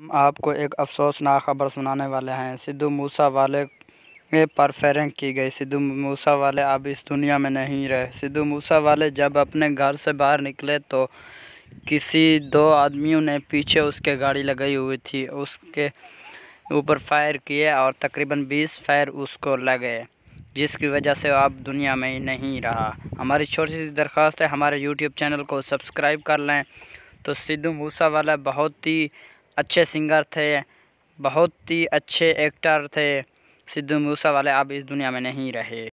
हम आपको एक अफसोसनाक खबर सुनाने वाले हैं सिद्धू मूसा वाले पर फेरेंग की गई सिद्धू मूसा वाले अब इस दुनिया में नहीं रहे सिद्धू मूसा वाले जब अपने घर से बाहर निकले तो किसी दो आदमियों ने पीछे उसके गाड़ी लगाई हुई थी उसके ऊपर फायर किए और तकरीबन 20 फायर उसको लगे जिसकी वजह से अब दुनिया में ही नहीं रहा हमारी छोटी सी दरख्वास्त है हमारे यूट्यूब चैनल को सब्सक्राइब कर लें तो सिद्धू मूसा वाला बहुत ही अच्छे सिंगर थे बहुत ही अच्छे एक्टर थे सिद्धू मूसा वाले अब इस दुनिया में नहीं रहे